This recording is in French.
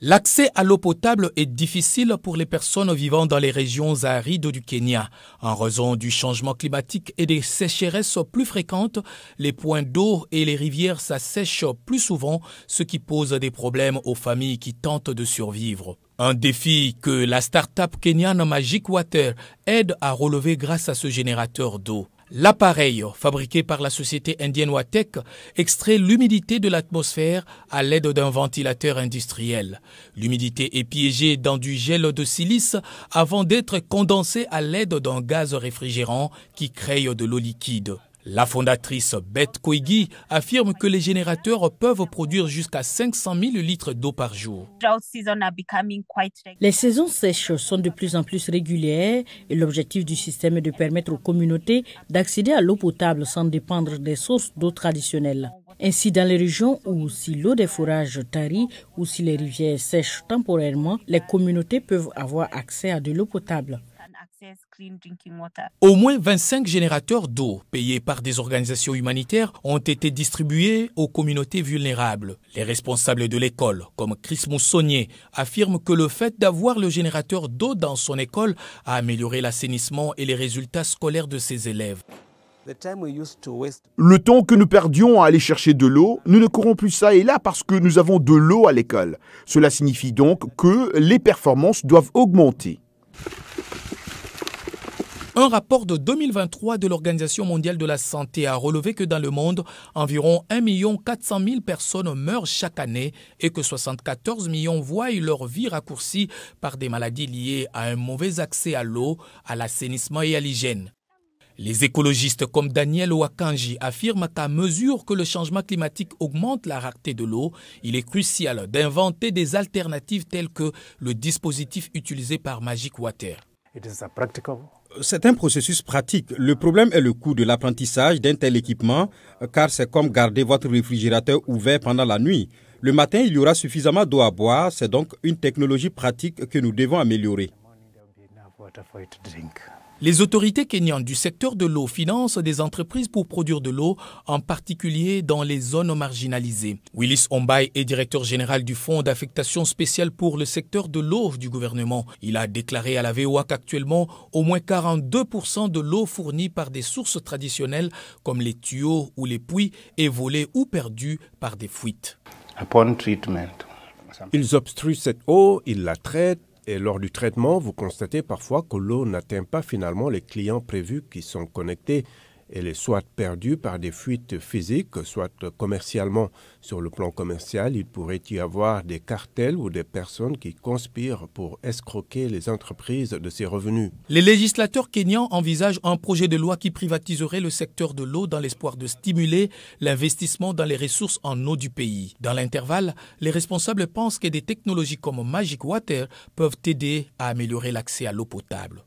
L'accès à l'eau potable est difficile pour les personnes vivant dans les régions arides du Kenya. En raison du changement climatique et des sécheresses plus fréquentes, les points d'eau et les rivières s'assèchent plus souvent, ce qui pose des problèmes aux familles qui tentent de survivre. Un défi que la start-up kenyane Magic Water aide à relever grâce à ce générateur d'eau. L'appareil, fabriqué par la société indienne Watec, extrait l'humidité de l'atmosphère à l'aide d'un ventilateur industriel. L'humidité est piégée dans du gel de silice avant d'être condensée à l'aide d'un gaz réfrigérant qui crée de l'eau liquide. La fondatrice Beth Koigi affirme que les générateurs peuvent produire jusqu'à 500 000 litres d'eau par jour. Les saisons sèches sont de plus en plus régulières et l'objectif du système est de permettre aux communautés d'accéder à l'eau potable sans dépendre des sources d'eau traditionnelles. Ainsi, dans les régions où si l'eau des forages tarit ou si les rivières sèchent temporairement, les communautés peuvent avoir accès à de l'eau potable. Au moins 25 générateurs d'eau payés par des organisations humanitaires ont été distribués aux communautés vulnérables. Les responsables de l'école, comme Chris Moussonnier, affirment que le fait d'avoir le générateur d'eau dans son école a amélioré l'assainissement et les résultats scolaires de ses élèves. Le temps que nous perdions à aller chercher de l'eau, nous ne courons plus ça et là parce que nous avons de l'eau à l'école. Cela signifie donc que les performances doivent augmenter. Un rapport de 2023 de l'Organisation mondiale de la santé a relevé que dans le monde, environ 1 400 de personnes meurent chaque année et que 74 millions voient leur vie raccourcie par des maladies liées à un mauvais accès à l'eau, à l'assainissement et à l'hygiène. Les écologistes comme Daniel Wakanji affirment qu'à mesure que le changement climatique augmente la rareté de l'eau, il est crucial d'inventer des alternatives telles que le dispositif utilisé par Magic Water. C'est un processus pratique. Le problème est le coût de l'apprentissage d'un tel équipement, car c'est comme garder votre réfrigérateur ouvert pendant la nuit. Le matin, il y aura suffisamment d'eau à boire, c'est donc une technologie pratique que nous devons améliorer. Les autorités kenyanes du secteur de l'eau financent des entreprises pour produire de l'eau, en particulier dans les zones marginalisées. Willis Ombay est directeur général du Fonds d'affectation spéciale pour le secteur de l'eau du gouvernement. Il a déclaré à la VOA qu'actuellement, au moins 42% de l'eau fournie par des sources traditionnelles comme les tuyaux ou les puits est volée ou perdue par des fuites. ils obstruent cette eau, ils la traitent, et lors du traitement, vous constatez parfois que l'eau n'atteint pas finalement les clients prévus qui sont connectés elle est soit perdue par des fuites physiques, soit commercialement. Sur le plan commercial, il pourrait y avoir des cartels ou des personnes qui conspirent pour escroquer les entreprises de ces revenus. Les législateurs kényans envisagent un projet de loi qui privatiserait le secteur de l'eau dans l'espoir de stimuler l'investissement dans les ressources en eau du pays. Dans l'intervalle, les responsables pensent que des technologies comme Magic Water peuvent aider à améliorer l'accès à l'eau potable.